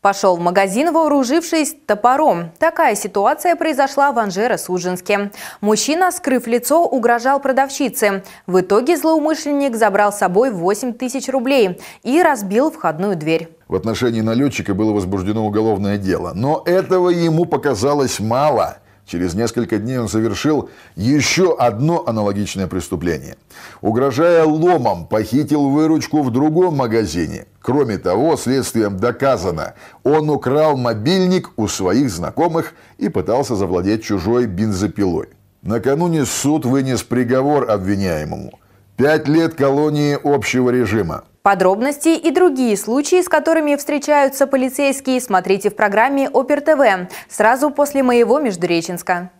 Пошел в магазин, вооружившись топором. Такая ситуация произошла в Анжеро-Судженске. Мужчина, скрыв лицо, угрожал продавщице. В итоге злоумышленник забрал с собой 8 тысяч рублей и разбил входную дверь. В отношении налетчика было возбуждено уголовное дело. Но этого ему показалось мало. Через несколько дней он совершил еще одно аналогичное преступление. Угрожая ломом, похитил выручку в другом магазине – Кроме того, следствием доказано, он украл мобильник у своих знакомых и пытался завладеть чужой бензопилой. Накануне суд вынес приговор обвиняемому. Пять лет колонии общего режима. Подробности и другие случаи, с которыми встречаются полицейские, смотрите в программе «Опер ТВ» сразу после моего Междуреченска.